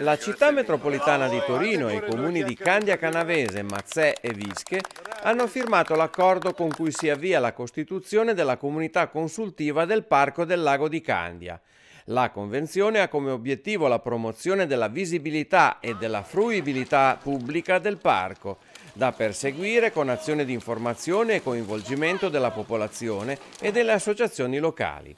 La città metropolitana di Torino e i comuni di Candia Canavese, Mazzè e Vische hanno firmato l'accordo con cui si avvia la costituzione della comunità consultiva del Parco del Lago di Candia. La convenzione ha come obiettivo la promozione della visibilità e della fruibilità pubblica del parco, da perseguire con azioni di informazione e coinvolgimento della popolazione e delle associazioni locali.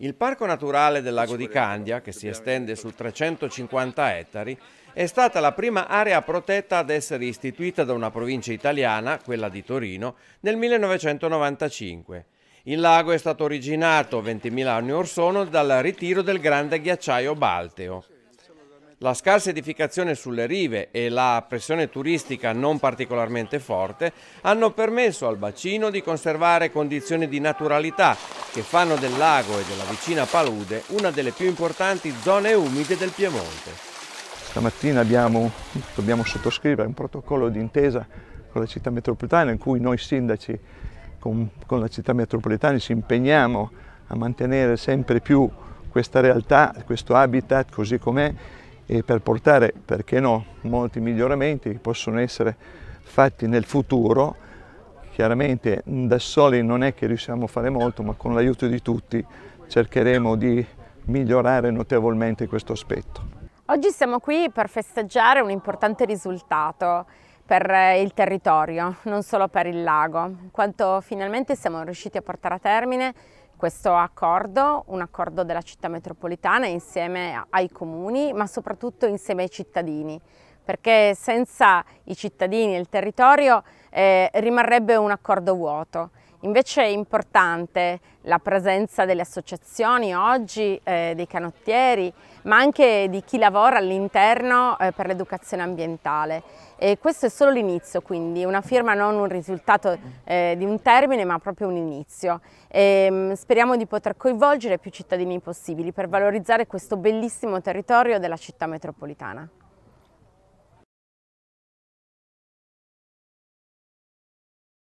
Il Parco Naturale del Lago di Candia, che si estende su 350 ettari, è stata la prima area protetta ad essere istituita da una provincia italiana, quella di Torino, nel 1995. Il lago è stato originato 20.000 anni or sono dal ritiro del grande ghiacciaio Balteo. La scarsa edificazione sulle rive e la pressione turistica non particolarmente forte hanno permesso al bacino di conservare condizioni di naturalità che fanno del lago e della vicina palude una delle più importanti zone umide del Piemonte. Stamattina abbiamo, dobbiamo sottoscrivere un protocollo d'intesa con la città metropolitana in cui noi sindaci con, con la città metropolitana ci impegniamo a mantenere sempre più questa realtà, questo habitat così com'è e per portare, perché no, molti miglioramenti che possono essere fatti nel futuro Chiaramente mm, da soli non è che riusciamo a fare molto, ma con l'aiuto di tutti cercheremo di migliorare notevolmente questo aspetto. Oggi siamo qui per festeggiare un importante risultato per eh, il territorio, non solo per il lago, in quanto finalmente siamo riusciti a portare a termine questo accordo, un accordo della città metropolitana insieme ai comuni, ma soprattutto insieme ai cittadini, perché senza i cittadini e il territorio eh, rimarrebbe un accordo vuoto. Invece è importante la presenza delle associazioni oggi, eh, dei canottieri, ma anche di chi lavora all'interno eh, per l'educazione ambientale. E questo è solo l'inizio, quindi una firma non un risultato eh, di un termine, ma proprio un inizio. E, ehm, speriamo di poter coinvolgere più cittadini possibili per valorizzare questo bellissimo territorio della città metropolitana.